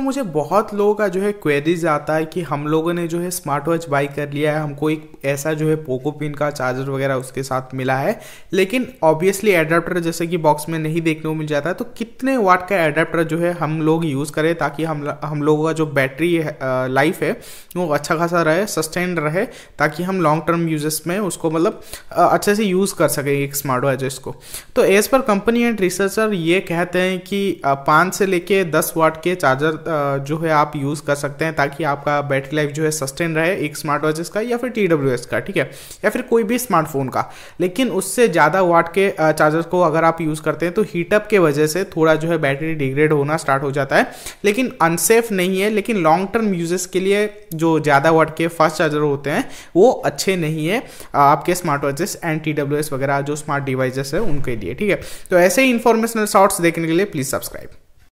तो मुझे बहुत लोगों का जो है क्वेरीज आता है कि हम लोगों ने जो है स्मार्ट वॉच बाई कर लिया है हमको एक ऐसा जो है पोको पिन का चार्जर वगैरह उसके साथ मिला है लेकिन ऑब्वियसली एडाप्टर जैसे कि बॉक्स में नहीं देखने को मिल जाता है तो कितने वाट का एडाप्टर जो है हम लोग यूज़ करें ताकि हम हम लोगों का जो बैटरी लाइफ है वो अच्छा खासा रहे सस्टेन रहे ताकि हम लॉन्ग टर्म यूजेस में उसको मतलब अच्छे से यूज़ कर सकें एक स्मार्ट वॉच इसको तो as per company and researcher ये कहते हैं कि पाँच से लेके दस वाट के चार्जर जो है आप यूज़ कर सकते हैं ताकि आपका बैटरी लाइफ जो है सस्टेन रहे एक स्मार्ट वॉचेस का या फिर टी का ठीक है या फिर कोई भी स्मार्टफोन का लेकिन उससे ज़्यादा वाट के चार्जर को अगर आप यूज़ करते हैं तो हीटअप के वजह से थोड़ा जो है बैटरी डिग्रेड होना स्टार्ट हो जाता है लेकिन अनसेफ नहीं है लेकिन लॉन्ग टर्म यूजेस के लिए जो ज़्यादा वाट के फास्ट चार्जर होते हैं वो अच्छे नहीं है आपके स्मार्ट वॉचेस एंड टी वगैरह जो स्मार्ट डिवाइसेस है उनके लिए ठीक है तो ऐसे ही इन्फॉर्मेशनल शॉर्ट्स देखने के लिए प्लीज़ सब्सक्राइब